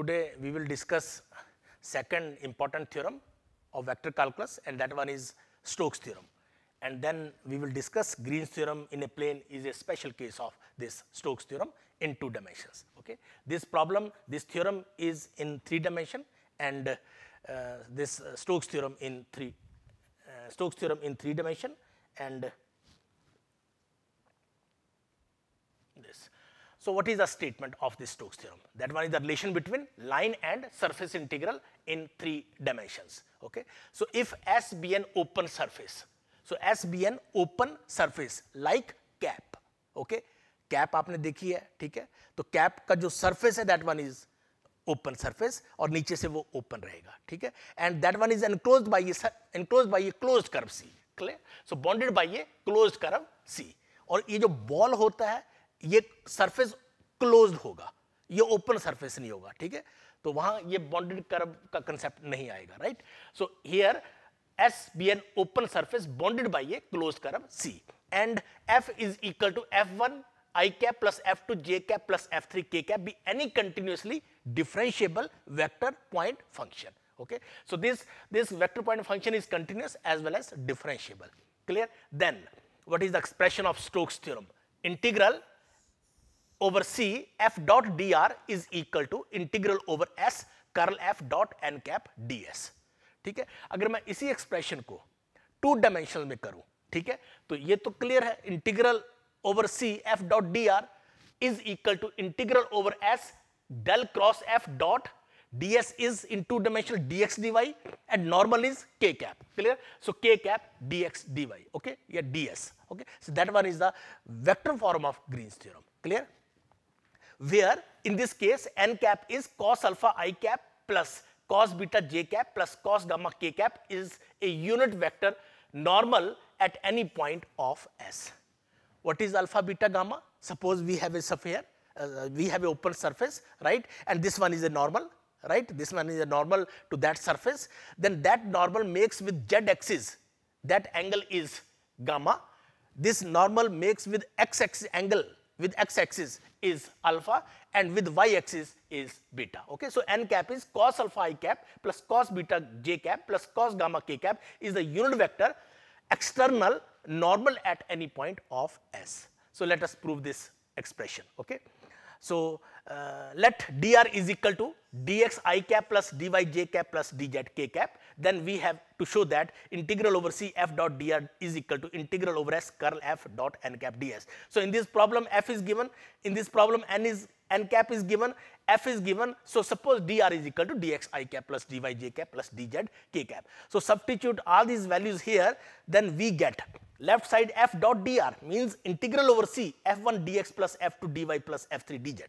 Today we will discuss second important theorem of vector calculus and that one is Stokes theorem. And then we will discuss Green's theorem in a plane is a special case of this Stokes theorem in two dimensions. Okay. This problem, this theorem is in three dimension and uh, this uh, Stokes theorem in three, uh, Stokes theorem in three dimension and this. So what is the statement of this Stokes theorem? That one is the relation between line and surface integral in three dimensions. Okay. So if S be an open surface, so S be an open surface like cap. Okay. Cap आपने देखी है ठीक है तो cap का जो surface है that one is open surface और नीचे से वो open रहेगा ठीक है And that one is enclosed by by enclosed by a closed curve C. Clear? So bounded by a closed curve C. और ये जो ball होता है ये सरफेस क्लोज होगा ये ओपन सरफेस नहीं होगा ठीक है तो वहां ये बॉन्डेड कर्व का कंसेप्ट नहीं आएगा right so here S be an open surface bounded by a close curve C and F is equal to F one i cap plus F two j cap plus F three k cap be any continuously differentiable vector point function okay so this this vector point function is continuous as well as differentiable clear then what is the expression of Stokes theorem integral over C f dot dr is equal to integral over s curl f dot n cap ds ठीक है अगर मैं इसी expression को two dimensional, में करूं ठीक है तो ये तो क्लियर है integral over C f dot dr is equal to integral over s del cross f dot ds is in two dimensional dx dy and normal is k cap clear so k cap dx dy okay yeah ds okay so that one is the vector form of green's theorem clear where in this case n cap is cos alpha i cap plus cos beta j cap plus cos gamma k cap is a unit vector normal at any point of S. What is alpha beta gamma? Suppose we have a sphere, uh, we have a open surface, right? And this one is a normal, right? This one is a normal to that surface. Then that normal makes with z axis, that angle is gamma. This normal makes with x axis angle, with x-axis is alpha and with y-axis is beta. Okay, so n cap is cos alpha i cap plus cos beta j cap plus cos gamma k cap is the unit vector external normal at any point of S. So, let us prove this expression. Okay. So, uh, let dr is equal to dx i cap plus dy j cap plus dz k cap, then we have to show that integral over c f dot dr is equal to integral over s curl f dot n cap ds. So, in this problem f is given, in this problem n is n cap is given, f is given. So, suppose dr is equal to dx i cap plus dy j cap plus dz k cap. So, substitute all these values here, then we get left side f dot dr means integral over c f1 dx plus f2 dy plus f3 dz.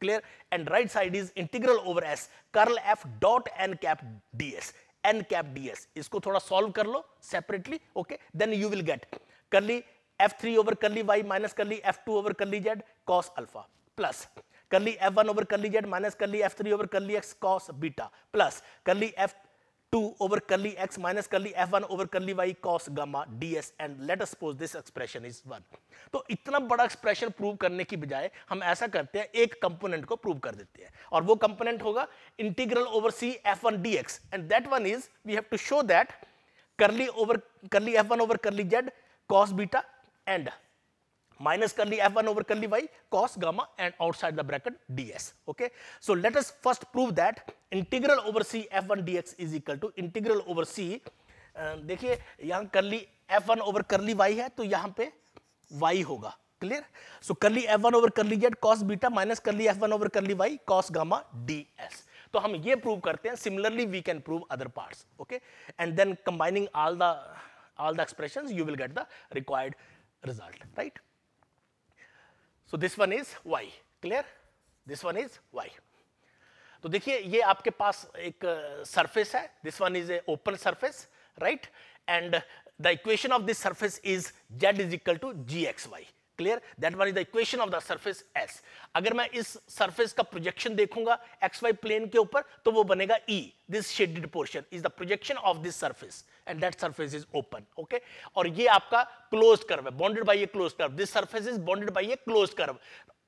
clear and right side is integral over s curl f dot n cap ds n cap ds इसको थोड़ा solve कर लो separately okay then you will get curly f3 over करली y minus करली f2 over करली z cos alpha plus करली f1 over करली z minus करली f3 over curly x cos beta plus curly f two over curly X minus curly F one over curly Y cos gamma D S and let suppose this expression is one तो इतना बड़ा expression prove करने की बजाय हम ऐसा करते हैं एक कंपोनेंट को प्रूव कर देते हैं और वो कंपोनेंट होगा integral over C F one D X and that one is we have to show that curly over curly F one over curly Z cos beta and minus curly f1 over curly y cos gamma and outside the bracket ds. Okay. So let us first prove that integral over c f1 dx is equal to integral over c uh, dekhiye yahan curly f1 over curly y hai to yahan pe y hoga clear so curly f1 over curly z cos beta minus curly f1 over curly y cos gamma ds तो हम ये prove करते हैं similarly we can prove other parts okay and then combining all the all the expressions you will get the required result right so this one is Y clear this one is Y तो देखिए ये आपके पास एक surface है this one is a open surface right and the equation of this surface is Z is equal to G X Y clear that one is the equation of the surface S अगर मैं इस surface का projection देखूंगा x Y plane के ऊपर तो वो बनेगा E this shaded portion is the projection of this surface and that surface is open okay और ये आपका क्लोज कर्व है bounded by a close curve this surface is bounded by a close curve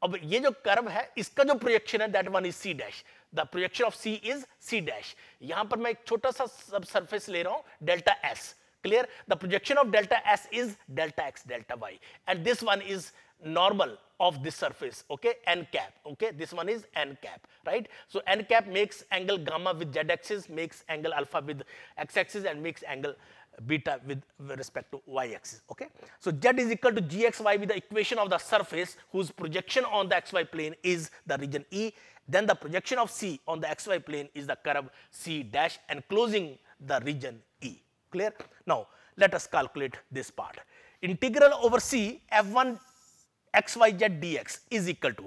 अब ये जो curve है इसका जो प्रोजेक्शन है that one is C dash the projection of C is C dash यहां पर मैं एक छोटा सा सब सरफेस ले रहा हूं delta S Clear? The projection of delta S is delta X, delta Y. And this one is normal of this surface, okay, n cap, okay, this one is n cap, right. So, n cap makes angle gamma with z axis, makes angle alpha with x axis and makes angle beta with, respect to y axis, okay. So, z is equal to gxy with the equation of the surface whose projection on the xy plane is the region E, then the projection of C on the xy plane is the curve C dash enclosing the region E clear now let us calculate this part integral over c f1 xyz dx is equal to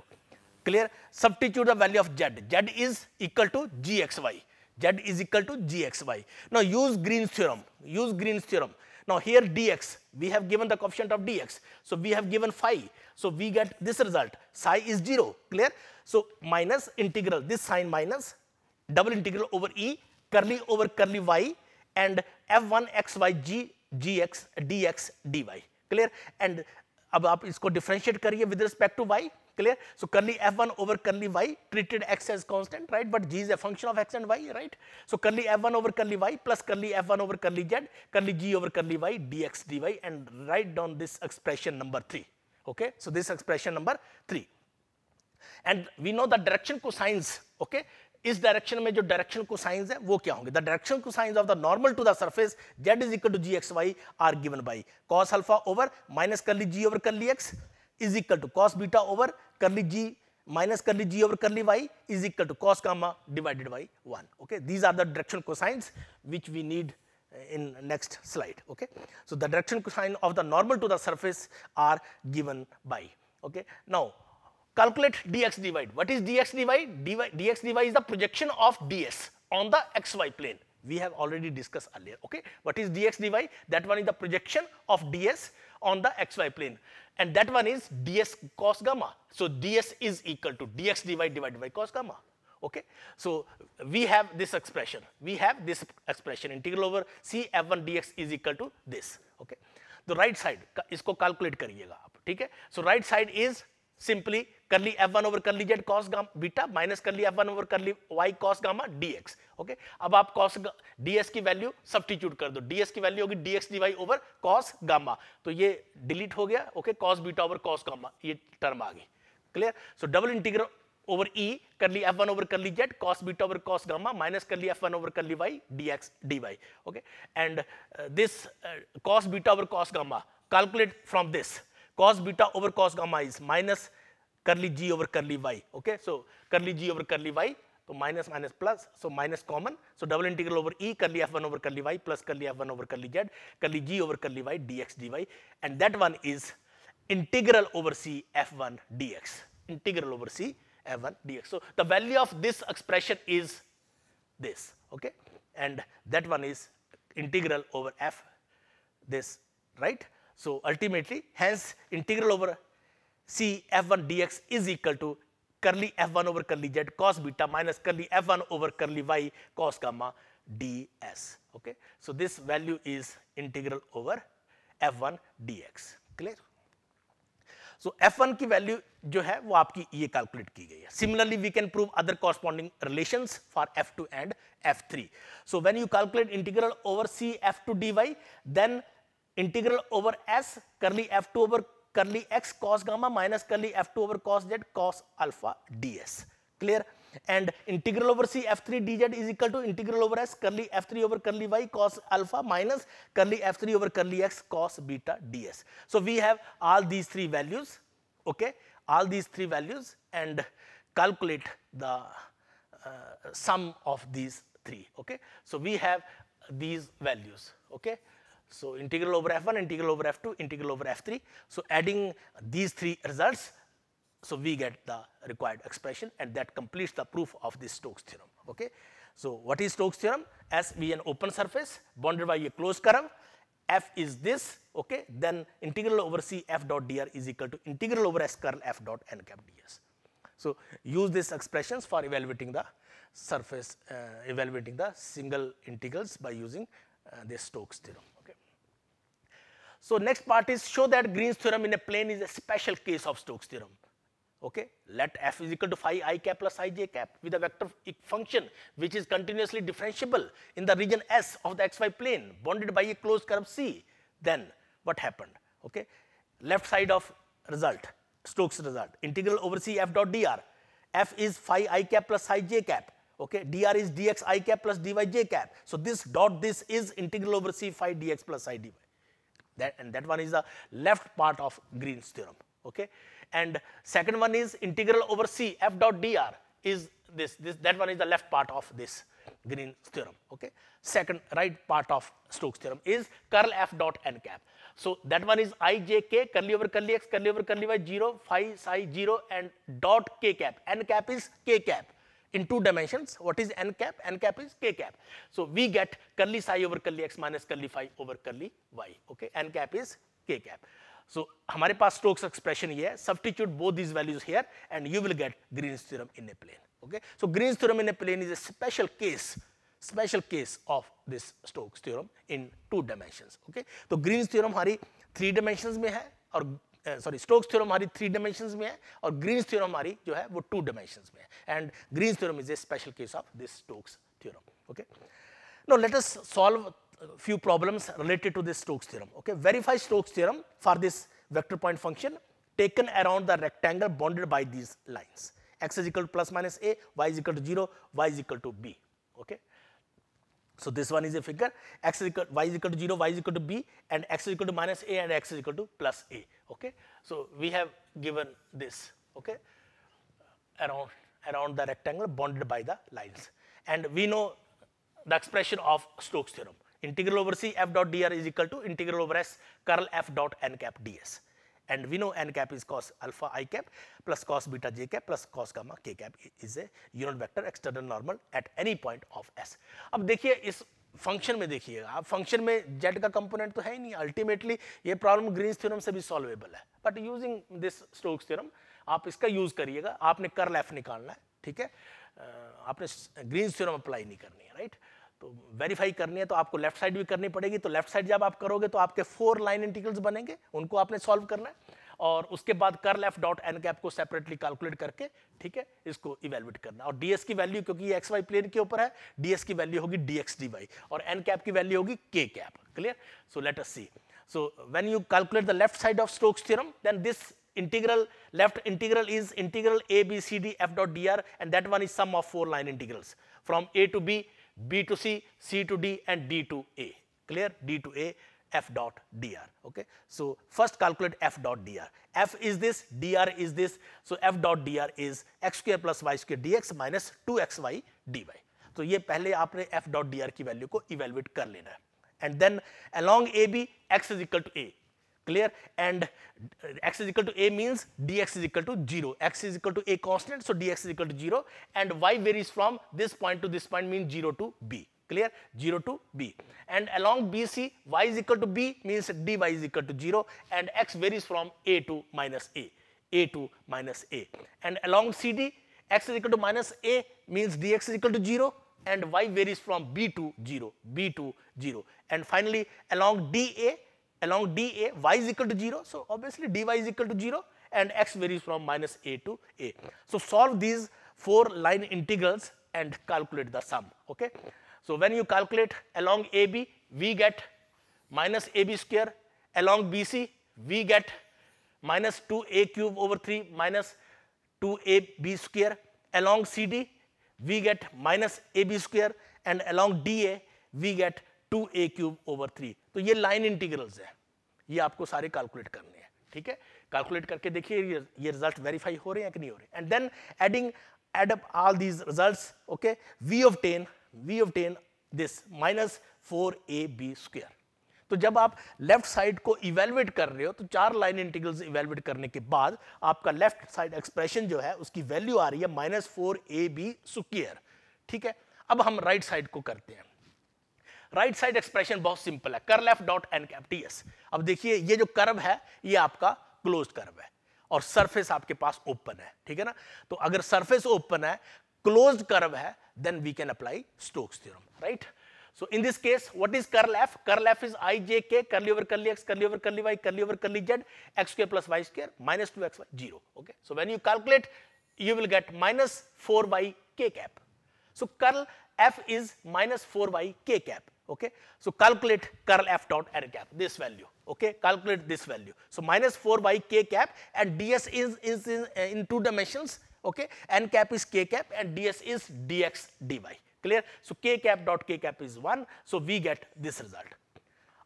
clear substitute the value of z z is equal to gxy z is equal to gxy now use green's theorem use green's theorem now here dx we have given the coefficient of dx so we have given phi so we get this result psi is 0 clear so minus integral this sign minus double integral over e curly over curly y and f1 x y g gx dx dy clear and अब आप differentiate differentiate with respect to y. clear so curly f1 over curly y treated x as constant right but g is a function of x and y right so curly f1 over curly y plus curly f1 over curly z curly g over curly y dx dy and write down this expression number 3 okay so this expression number 3 and we know the direction cosines okay इस direction में जो direction cosines है वो क्या होंगे the direction cosines of the normal to the surface Z is equal to G X Y are given by cos alpha over minus curly G over curly X is equal to cos beta over curly G minus curly G over curly Y is equal to cos gamma divided by one okay these are the direction cosines which we need in next slide okay so the direction cosine of the normal to the surface are given by okay now calculate dx dy. What is dx dy? dy? dx dy is the projection of ds on the xy plane. We have already discussed earlier, okay. What is dx dy? That one is the projection of ds on the xy plane and that one is ds cos gamma. So, ds is equal to dx dy divided by cos gamma, okay. So, we have this expression, we have this expression integral over c f1 dx is equal to this, okay. The right side, इसको calculate करिएगा आप, ठीक है. So, right side is simply curly F one over curly Z cos beta minus curly F one over curly Y cos gamma D X okay अब आप cos DS की value substitute कर दो DS की value होगी DX Y over cos gamma तो ये delete हो गया okay cos beta over cos gamma ये टर्म आ गई clear so double integral over E curly F one over curly Z cos beta over cos gamma minus curly F one over curly Y D X D Y okay and this cos beta over cos gamma calculate from this cos beta over cos gamma is minus curly g over curly y okay so curly g over curly y so minus minus plus so minus common so double integral over e curly f1 over curly y plus curly f1 over curly z curly g over curly y dx dy and that one is integral over c f1 dx integral over c f1 dx so the value of this expression is this okay and that one is integral over f this right so ultimately, hence integral over C f1 dx is equal to curly f1 over curly z cos beta minus curly f1 over curly y cos gamma ds. Okay. So this value is integral over f1 dx. Clear? So f1 की value जो है वो आपकी ये calculate की गई है similarly we can prove other f2 and f f3. So when you calculate integral over c f2 dy, then integral over S curly F2 over curly X cos gamma minus curly F2 over cos Z cos alpha ds. Clear? And integral over C F3 dz is equal to integral over S curly F3 over curly Y cos alpha minus curly F3 over curly X cos beta ds. So, we have all these three values, okay, all these three values and calculate the uh, sum of these three, okay. So, we have these values, okay. So, integral over f1, integral over f2, integral over f3. So, adding these three results, so we get the required expression and that completes the proof of this Stokes theorem. Okay? So, what is Stokes theorem? S be an open surface bounded by a closed curve, f is this, okay? then integral over c f dot dr is equal to integral over s curl f dot n cap ds. So, use these expressions for evaluating the surface, uh, evaluating the single integrals by using uh, this Stokes theorem. So next part is show that Green's theorem in a plane is a special case of Stokes theorem. Okay, let f is equal to phi i cap plus i j cap with a vector function which is continuously differentiable in the region S of the xy plane bounded by a closed curve C. Then what happened? Okay, left side of result, Stokes result, integral over C f dot dr, f is phi i cap plus i j cap okay dr is dx i cap plus dy j cap so this dot this is integral over c phi dx plus i dy that, and that one is the left part of Green's theorem. Okay? And second one is integral over C, f dot dr is this, this, that one is the left part of this Green's theorem. Okay? Second right part of Stokes theorem is curl f dot n cap. So that one is i j k curly over curly x curly over curly y 0 phi psi 0 and dot k cap. n cap is k cap. in two dimensions. What is n cap? n cap is k cap. So we get curly psi over curly x minus curly phi over curly y. Okay, n cap is k cap. So hamare paas Stokes expression ye hai Substitute both these values here, and you will get Green's theorem in a plane. Okay, so Green's theorem in a plane is a special case special case of this Stokes theorem in two dimensions. Okay, so, Green's theorem hari three dimensions mein hai aur sorry Stokes theorem हमारी three dimension में है और green theorem हमारी जो है वो two dimension में है and Green's theorem is a special case of this Stokes theorem okay no let us solve few problems related to this Stokes theorem okay verify Stokes theorem for this vector point function taken around the rectangle bounded by these lines X is equal to plus minus A Y to zero okay okay? So, this one is a figure x is equal y is equal to 0, y is equal to b and x is equal to minus a and x is equal to plus a. Okay. So, we have given this okay, around, around the rectangle bounded by the lines and we know the expression of Stokes theorem integral over c f dot dr is equal to integral over s curl f dot n cap ds. And we know n cap is cos alpha i cap plus cos beta j cap plus cos gamma k cap is a unit vector external normal at any point of S. ab dekhiye is function में देखिएगा आप function में Z का component तो है ही नहीं ultimately ये problem green theorem से भी सॉल्वेबल है but using this Stokes theorem आप इसका यूज करिएगा आपने कर्ल एफ निकालना है ठीक है आपने ग्रीन थ्योरम अप्लाई नहीं करनी है राइट right? तो वेरीफाई करनी है तो आपको लेफ्ट साइड भी करनी पड़ेगी तो लेफ्ट साइड जब आप करोगे तो आपके फोर लाइन इंटीग्रल्स बनेंगे उनको आपने सॉल्व करना है और उसके बाद कर लेफ्ट डॉट एन कैप को सेपरेटली कैलकुलेट करके ठीक है इसको इवेलुएट करना और डीएस की वैल्यू क्योंकि एक्स वाई प्लेन के ऊपर है डीएस की वैल्यू होगी डीएक्स डी वाई और एन कैप की वैल्यू होगी K cap clear so let us see so when you calculate the left side of Stokes theorem then this integral left integral is integral A B C D F dot D R and that one is sum of four line integrals from A to B B to C, C to D and D to A. Clear? D to A, F dot dr. Okay. So, first calculate F dot dr. F is this, dr is this. So, F dot dr is x square plus y square dx minus 2xy dy. So ये पहले आपने F dot dr की value को evaluate कर लेना है And then along AB, x is equal to a. clear and uh, x is equal to a means dx is equal to 0 x is equal to a constant so dx is equal to 0 and y varies from this point to this point means 0 to b clear 0 to b and along bc y is equal to b means dy is equal to 0 and x varies from a to minus a a to minus a and along cd x is equal to minus a means dx is equal to 0 and y varies from b to 0 b to 0 and finally along da along dA y is equal to 0. So, obviously dy is equal to 0 and x varies from minus a to a. So, solve these four line integrals and calculate the sum. Okay. So, when you calculate along AB, we get minus AB square, along BC, we get minus 2A cube over 3 minus 2AB square, along CD, we get minus AB square and along DA, we get two A cube over three तो ये line integrals है ये आपको सारे calculate करने हैं ठीक है कैलकुलेट करके देखिए ये रिजल्ट वेरीफाई हो रहे हैं कि नहीं हो रहे and then adding add up all these result okay we often we often this minus four A B square तो जब आप लेफ्ट साइड को इवेलुएट कर रहे हो तो चार लाइन इंटीग्रल्स इवेलुएट करने के बाद आपका लेफ्ट साइड एक्सप्रेशन जो है उसकी वैल्यू आ रही है minus four A B square ठीक है अब हम राइट right साइड को करते हैं राइट साइड एक्सप्रेशन बहुत सिंपल है करलेफ डॉट एन कैपटीएस अब देखिए ये जो कर्व है ये आपका क्लोज कर्व है और सरफेस आपके पास ओपन है ठीक है ना तो अगर सरफेस ओपन है क्लोज कर्व है then we can apply Stokes theorem right so in this case what is curl F curl F is I J K curl over curly X curly over curly Y curly over curly Z X square plus Y square minus two X Y zero okay so when you calculate you will get minus four by K cap so curl F is minus four by K cap okay so calculate curl f dot n cap this value okay calculate this value so minus 4 by k cap and ds is is in, uh, in two dimensions okay n cap is k cap and ds is dx dy clear so k cap dot k cap is 1 so we get this result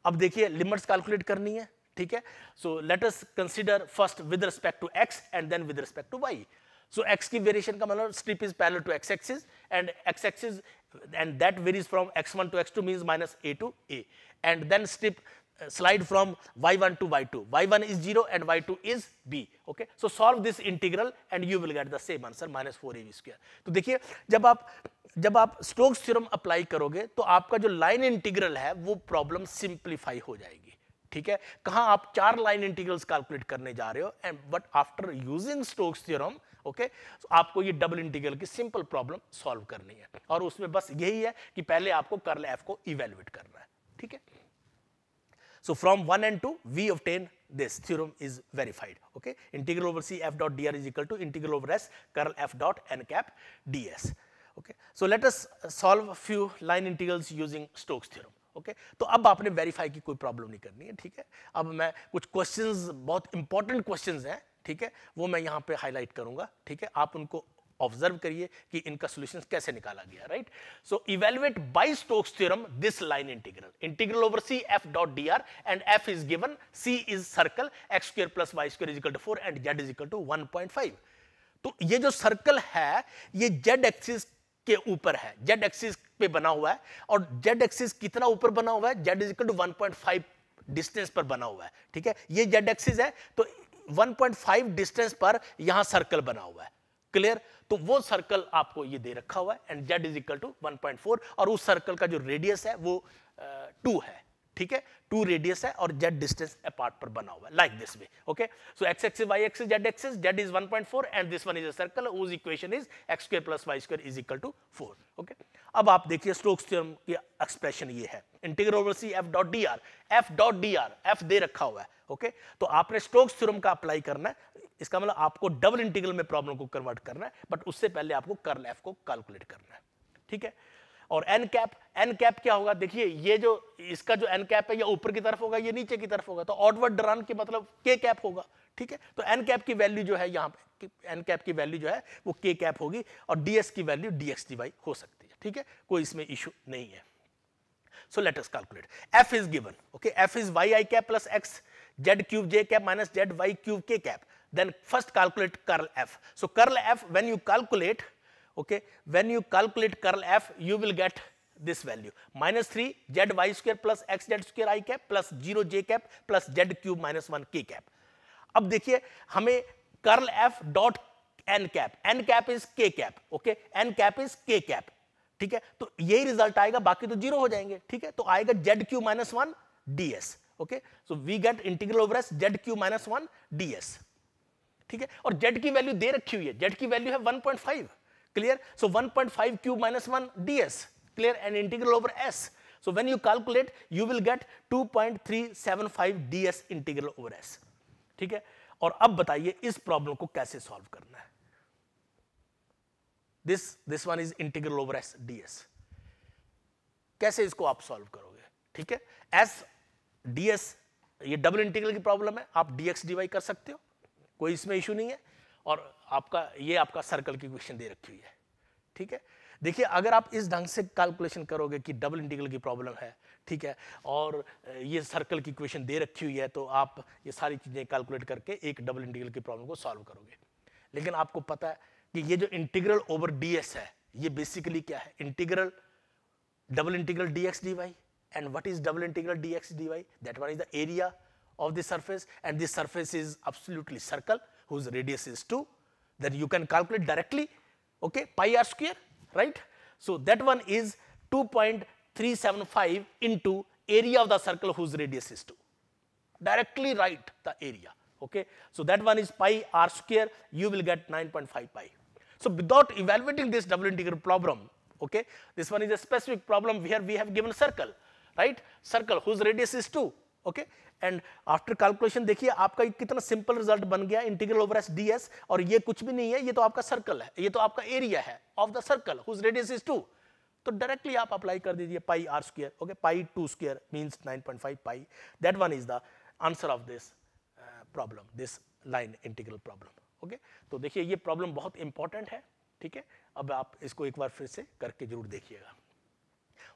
ab dekhiye limits calculate karni hai theek hai so let us consider first with respect to x and then with respect to y so, x ki variation ka matlab strip is parallel to x axis and x-axis and that varies from x1 to x2 means minus a to a and then step uh, slide from y1 to y2 y1 is 0 and y2 is b okay so solve this integral and you will get the same answer minus 4 A square to dekhiye jab aap जब आप Stokes theorem apply करोगे तो आपका जो line integral है वो problem simplify हो जाएगी ठीक है कहां आप चार लाइन इंटीग्रल्स कैलकुलेट करने जा रहे हो and but after using Stokes theorem okay तो आपको ये डबल इंटीग्रल की सिंपल प्रॉब्लम सॉल्व करनी है और उसमें बस यही है कि पहले आपको कर्ल एफ को इवेल्युएट करना है ठीक है so from one and two we often this theorem is verified okay integral over C F dot D R is equal to integral over S curl F dot N cap D S okay so let us solve few line integrals using Stokes theorem okay okay? तो अब आपने verify की कोई problem नहीं करनी है ठीक है अब मैं कुछ क्वेश्चंस बहुत इंपॉर्टेंट क्वेश्चंस हैं ठीक है वो मैं यहाँ पे हाईलाइट करूंगा ठीक है आप उनको ऑब्जर्व करिए कि इनका सोल्यूशन कैसे निकाला गया right so evaluate by Stokes theorem this line integral integral over C F dot D R and F is given C is circle X square plus Y square is equal to four and Z is equal to one point five तो ये जो circle है ये Z axis के ऊपर है Z axis पे बना हुआ है और जेड एक्सिस कितना ऊपर बना हुआ है Z is equal to one point five distance पर बना हुआ है ठीक है ये जेड एक्सिस है तो 1.5 डिस्टेंस पर यहां सर्कल बना हुआ है क्लियर तो वो सर्कल आपको ये दे रखा हुआ है and Z is equal to one और उस सर्कल का जो रेडियस है वो टू uh, है ठीक है टू रेडियस है और जेड डिस्टेंस अपार्ट पर बना हुआ है like this way okay so X axis Y axis Z axis Z is 1.4 and this one is a circle उस equation is X square plus Y square is equal to four okay अब आप देखिए Stokes theorem की expression ये है integral over C F dot D R F dot D R F दे रखा हुआ है ओके तो आपने स्टोक्स थ्योरम का अप्लाई करना है इसका मतलब आपको डबल इंटीग्रल में प्रॉब्लम को कन्वर्ट करना है बट उससे पहले आपको कर्ल एफ को कैलकुलेट करना है ठीक है और एन कैप एन कैप क्या होगा देखिए ये जो इसका जो एन कैप है ये ऊपर की तरफ होगा ये नीचे की तरफ होगा तो ऑटवर्ड ड्रान के मतलब के कैप होगा ठीक है तो एन कैप की वैल्यू जो है यहाँ पे एन कैप की वैल्यू जो है वो के कैप होगी और डीएस की वैल्यू डीएक्स डी वाई हो सकती है ठीक है कोई इसमें इशू नहीं है so let us calculate F is given okay F is Y I cap plus X Z cube J cap minus Z Y cube K cap then first calculate curl F so curl F when you calculate okay when you calculate curl F you will get this value minus three Z Y square plus X Z square I cap plus zero J cap plus Z cube minus one K cap अब देखिए हमें curl F dot N cap N cap is K cap okay N cap is K cap ठीक है तो यही result आएगा बाकी तो जीरो हो जाएंगे ठीक है तो आएगा Z cube minus one D S so we get integral over S Z cube minus one D S ठीक है और जेड की वैल्यू दे रखी हुई है जेड की वैल्यू है 1.5 clear so 1.5 cube minus D S clear and integral over s so when you calculate you will get 2.375 S integral over S ठीक है और अब बताइए इस प्रॉब्लम को कैसे सॉल्व करना है this this one is integral over S S कैसे इसको आप सॉल्व करोगे ठीक है एस डीएस ये डबल इंटीग्रल की प्रॉब्लम है आप डीएक्स डीवाई कर सकते हो कोई इसमें इशू नहीं है और आपका ये आपका सर्कल की क्वेश्चन दे रखी हुई है ठीक है देखिए अगर आप इस ढंग से कैलकुलेशन करोगे कि डबल इंटीग्रल की प्रॉब्लम है ठीक है और ये सर्कल की क्वेश्चन दे रखी हुई है तो आप ये सारी चीज़ें कैलकुलेट करके एक डबल इंटीग्रल की प्रॉब्लम को सॉल्व करोगे लेकिन आपको पता है कि ये जो इंटीग्रल ओवर डी है ये बेसिकली क्या है integral double integral D X D Y And what is double integral dx dy? That one is the area of the surface and this surface is absolutely circle whose radius is 2. Then you can calculate directly okay, pi r square right. So, that one is 2.375 into area of the circle whose radius is 2 directly write the area okay. So, that one is pi r square you will get 9.5 pi. So, without evaluating this double integral problem okay, this one is a specific problem where we have given circle right circle whose radius is two okay and after calculation देखिए आपका कितना simple result बन गया integral over S D S और ये कुछ भी नहीं है ये तो आपका सर्कल है ये तो आपका एरिया है of the circle whose radius is two तो डायरेक्टली आप अप्लाई कर दीजिए pi R square okay pi two square means nine point five pi that one is the answer of this problem this line integral problem okay तो देखिए ये problem बहुत important है ठीक है अब आप इसको एक बार फिर से करके जरूर देखिएगा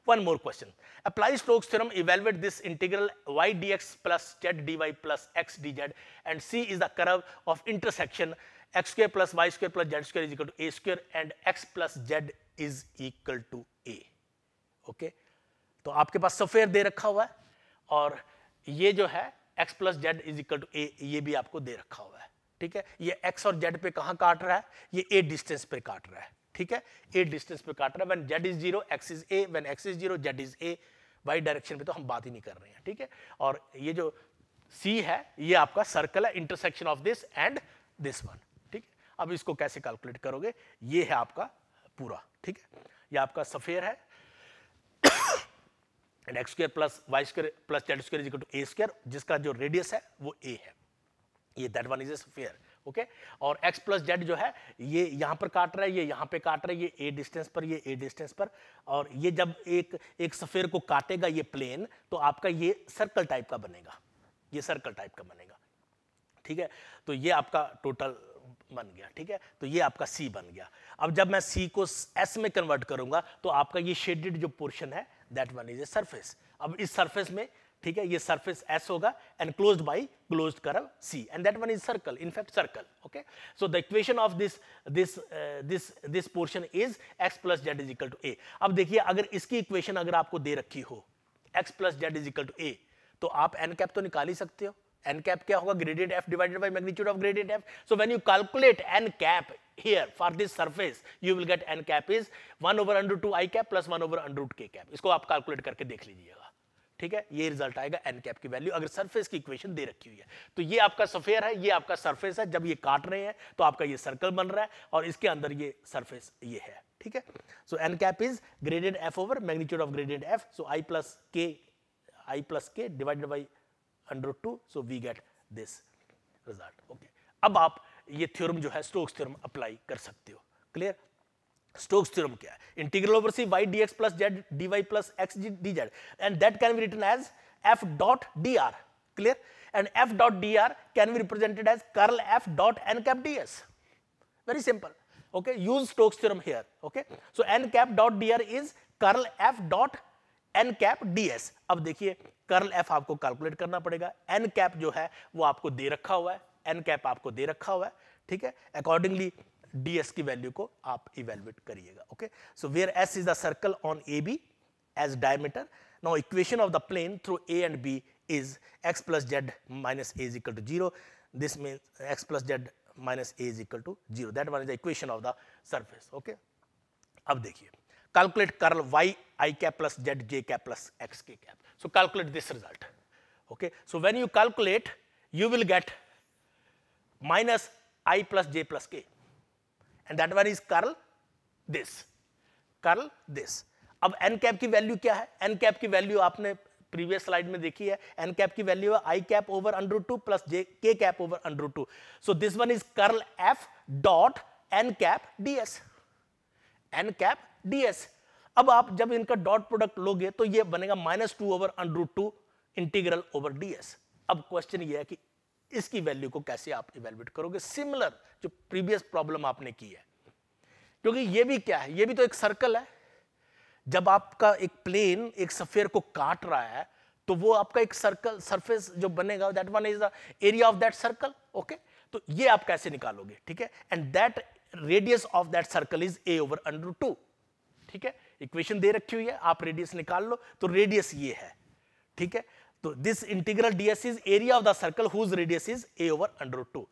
One more question. Apply Stokes theorem, evaluate this integral y dx plus z dy plus x dz and C is the curve of intersection x square plus y square plus z square is equal to a square and x plus z is equal to a. okay? तो आपके पास sphere दे रखा हुआ है और ये जो है x plus Z is equal to A ये भी आपको दे रखा हुआ है ठीक है ये x और z पे कहाँ काट रहा है ये a डिस्टेंस पे काट रहा है ठीक है ए डिस्टेंस पे काट रहा है when Z is zero X is A when X is zero Z is A Y direction पे तो हम बात ही नहीं कर रहे हैं ठीक है और ये जो सी है ये आपका सर्कल है intersection of this and this one ठीक है अब इसको कैसे कैलकुलेट करोगे ये है आपका पूरा ठीक है ये आपका सफेयर है and X square plus Y square plus Z square is equal to A square जिसका जो रेडियस है वो ए है ये that one is a sphere okay और एक्स प्लस जेड जो है ये यहाँ पर काट रहा है ये यहाँ पे काट रहा है ये ए डिस्टेंस पर ये ए डिस्टेंस पर और ये जब एक एक सफ़ेर को काटेगा ये प्लेन तो आपका ये सर्कल टाइप का बनेगा ये सर्कल टाइप का बनेगा ठीक है तो ये आपका टोटल बन गया ठीक है तो ये आपका सी बन गया अब जब मैं सी को एस में कन्वर्ट करूंगा तो आपका ये शेडेड जो पोर्शन है that one is a surface अब इस सर्फेस में ठीक है ये सरफेस एस होगा and close by close curve C and that one is circle in fact circle okay so the equation of this this this this portion is X plus Z is equal to A अब देखिए अगर इसकी equation अगर आपको दे रखी हो X plus Z is equal to A तो आप एन कैप तो निकाल ही सकते हो एन कैप क्या होगा gradient F divided by magnitude of gradient F so when you calculate N cap here for this surface you will get N cap is one over under root two I cap plus one over under root K cap इसको आप calculate करके देख लीजिए ठीक है ये result आएगा N cap की वैल्यू अगर सरफेस की इक्वेशन दे रखी हुई है तो ये आपका सफेयर है ये आपका सरफेस है जब ये काट रहे हैं तो आपका ये सर्कल बन रहा है और इसके अंदर ये सरफेस ये है ठीक है so N cap is gradient F over magnitude of gradient F so I plus K I plus K divided by under two so we get this result okay अब आप ये थ्योरम जो है स्टोक्स थ्योरम अप्लाई कर सकते हो clear Stokes theorem kya hai? Integral over C y dx plus z dy plus x dz and that can be written as f dot dr clear and f dot dr can be represented as curl f dot n cap ds very simple okay use Stokes theorem here okay so n cap dot dr is curl f dot n cap ds अब देखिए curl f आपको calculate करना पड़ेगा n cap जो है वो आपको दे रखा हुआ है n cap आपको दे रखा हुआ है ठीक है अकॉर्डिंगली ds की वैल्यू को आप इवेल्युएट करिएगा okay so where S is the circle on A B as diameter now equation of the plane through A and B is X plus Z minus A is equal to zero this mean X plus Z minus A is equal to zero that one is the equation of the surface okay अब देखिए calculate curl Y I cap plus Z J cap plus X K cap so calculate this result okay so when you calculate you will get minus I plus J plus K and that one is curl this curl this अब N cap की value क्या है N cap की value आपने previous slide में देखी है N cap की वैल्यू है I cap over under two plus J K cap over under two so this one is curl F dot N cap DS N cap DS अब आप जब इनका डॉट प्रोडक्ट लोगे तो ये बनेगा minus two over under two integral over DS अब question ये है कि इसकी वैल्यू को कैसे आप इवेल्युएट करोगे सिमिलर जो प्रीवियस प्रॉब्लम आपने की है क्योंकि ये भी क्या है ये भी तो एक सर्कल है जब आपका एक प्लेन एक सफेयर को काट रहा है तो वो आपका एक सर्कल सरफेस जो बनेगा that one is the area of that circle okay तो ये आप कैसे निकालोगे ठीक है and that radius of that circle is A over under two ठीक है इक्वेशन दे रखी हुई है आप रेडियस निकाल लो तो रेडियस ये है ठीक है तो this integral DS is area of the circle whose radius is A over under two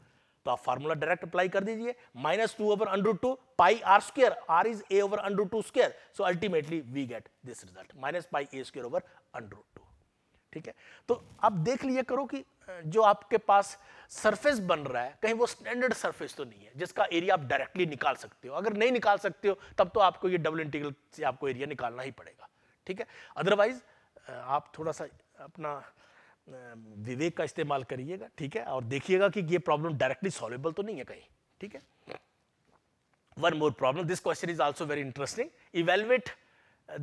तो आप फार्मूला डायरेक्ट अप्लाई कर दीजिए minus two over under two pi R square R is A over under two square so ultimately we get this result minus pi A square over under two ठीक है तो आप देख लिया करो कि जो आपके पास सरफेस बन रहा है कहीं वो स्टैंडर्ड सरफेस तो नहीं है जिसका एरिया आप डायरेक्टली निकाल सकते हो अगर नहीं निकाल सकते हो तब तो आपको ये डबल इंटीग्रल से आपको एरिया निकालना ही पड़ेगा ठीक है अदरवाइज आप थोड़ा सा अपना विवेक का इस्तेमाल करिएगा ठीक है और देखिएगा कि ये प्रॉब्लम डायरेक्टली सॉल्वेबल तो नहीं है कहीं ठीक है one more problem this question is also very interesting evaluate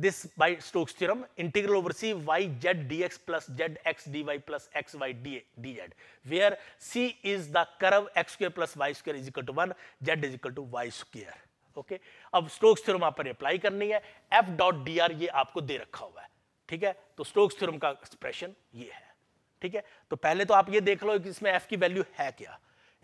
this by Stokes theorem integral over C Y Z D X plus Z X D Y plus X Y D D Z where C is the curve X square plus Y square is equal to one Z is equal to Y square okay अब Stokes theorem आप पर apply करनी है F dot D are ये आपको दे रखा हुआ है ठीक है तो स्टोक्स थ्योरम का एक्सप्रेशन ये है ठीक है तो पहले तो आप ये देख लो कि इसमें एफ की वैल्यू है क्या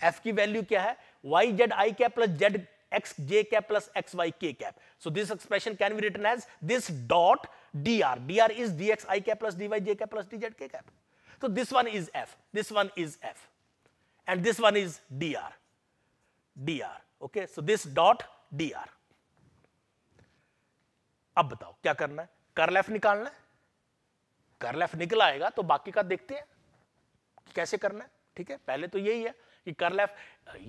एफ की वैल्यू क्या है Y Z I cap plus Z X J cap plus X Y K cap so this expression can be written as this dot D R D R is D X I cap plus D Y J cap plus D Z K cap तो this one is F this one is F and this one is D R D R okay so this dot D R अब बताओ क्या करना है curl F निकालना है कर left निकल आएगा तो बाकी का देखते हैं कैसे करना है ठीक है पहले तो यही है कि कर लेफ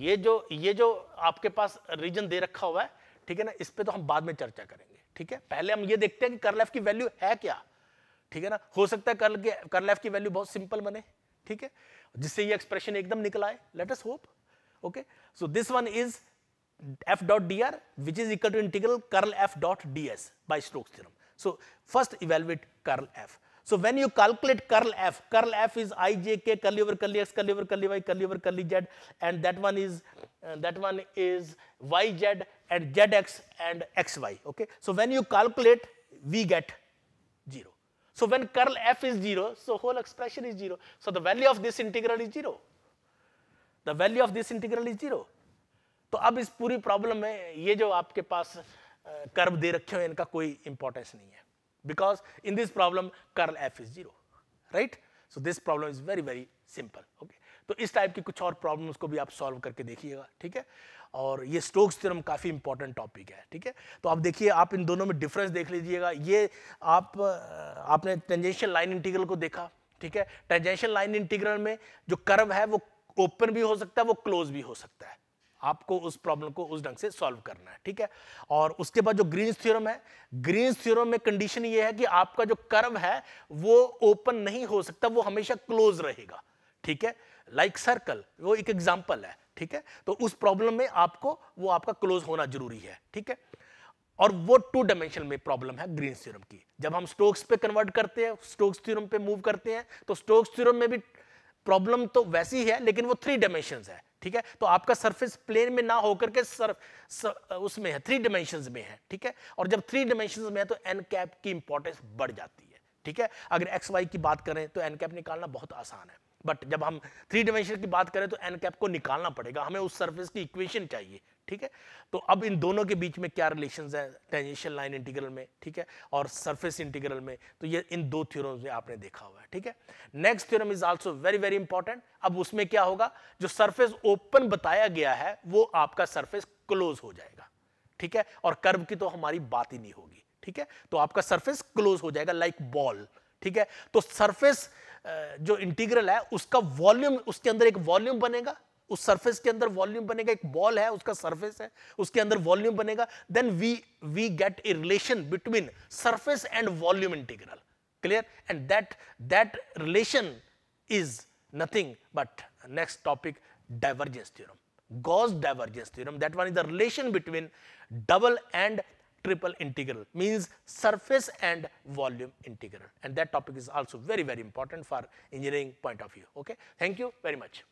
ये जो ये जो आपके पास रीजन दे रखा हुआ है ठीक है ना इस पर तो हम बाद में चर्चा करेंगे ठीक है पहले हम ये देखते हैं कि कर लेफ की वैल्यू है क्या ठीक है ना हो सकता है कर्ल के कर लेफ की वैल्यू बहुत सिंपल बने ठीक है जिससे ये एक्सप्रेशन एकदम निकल आए let us hope okay so this one is F dot D R which is equal to integral curl F dot D S by stokes theorem so first evaluate curl F So when you calculate curl F, curl F is i j k curly over curly x curly over curly y curly over curly z and that one is uh, that one is y z and z x and x y Okay. So when you calculate we get zero So when curl F is zero so whole expression is zero So the value of this integral is zero The value of this integral is 0. तो अब इस पूरी problem में ये जो आपके पास curve दे रखे हो इनका कोई इंपॉर्टेंस नहीं है because in this problem curl f is 0 right so this problem is very very simple okay तो इस टाइप की कुछ और प्रॉब्लम्स को भी आप सॉल्व करके देखिएगा ठीक है और ये स्टोक्स थ्योरम काफ़ी इंपॉर्टेंट टॉपिक है ठीक है तो आप देखिए आप इन दोनों में डिफरेंस देख लीजिएगा ये आप आपने टेंजेंशियल लाइन इंटीग्रल को देखा ठीक है टेंजेंशियल लाइन इंटीग्रल में जो कर्व है वो ओपन भी हो सकता है वो क्लोज भी हो सकता है आपको उस प्रॉब्लम को उस ढंग से सॉल्व करना है ठीक है और उसके बाद जो ग्रीन थ्योरम है ग्रीन थ्योरम में कंडीशन ये है कि आपका जो कर्व है वो ओपन नहीं हो सकता वो हमेशा क्लोज रहेगा ठीक है लाइक like सर्कल वो एक एग्जांपल है ठीक है तो उस प्रॉब्लम में आपको वो आपका क्लोज होना जरूरी है ठीक है और वो टू डायमेंशन में प्रॉब्लम है ग्रीन थ्योरम की जब हम स्टोक्स पे कन्वर्ट करते हैं स्टोक्स थ्योरम पे मूव करते हैं तो स्टोक्स थ्योरम में भी प्रॉब्लम तो वैसी है लेकिन वो थ्री डायमेंशन है ठीक है तो आपका सरफेस प्लेन में ना होकर के सर, सर उसमें है थ्री डिमेंशन में है ठीक है और जब थ्री डिमेंशन में है तो एन कैप की इंपॉर्टेंस बढ़ जाती है ठीक है अगर एक्स वाई की बात करें तो एन कैप निकालना बहुत आसान है बट जब हम थ्री डिमेंशन की बात करें तो एन कैप को निकालना पड़ेगा हमें उस सरफेस की इक्वेशन चाहिए ठीक है तो अब इन दोनों के बीच में क्या रिलेशन है टेंजेंशियल लाइन इंटीग्रल में ठीक है और सरफेस इंटीग्रल में तो ये इन दो थ्योरम्स में आपने देखा हुआ है ठीक है next theorem is also very very important अब उसमें क्या होगा जो सरफेस ओपन बताया गया है वो आपका सरफेस क्लोज हो जाएगा ठीक है और कर्व की तो हमारी बात ही नहीं होगी ठीक है तो आपका सरफेस क्लोज हो जाएगा लाइक like बॉल ठीक है तो सरफेस जो इंटीग्रल है उसका वॉल्यूम उसके अंदर एक वॉल्यूम बनेगा उस सरफेस के अंदर वॉल्यूम बनेगा एक बॉल है उसका सरफेस है उसके अंदर वॉल्यूम बनेगा then we we get a relation between surface and volume integral clear and that that relation is nothing but next topic divergence theorem Gauss divergence theorem that one is the relation between double and triple integral means surface and volume integral and that topic is also very very important for engineering point of view okay thank you very much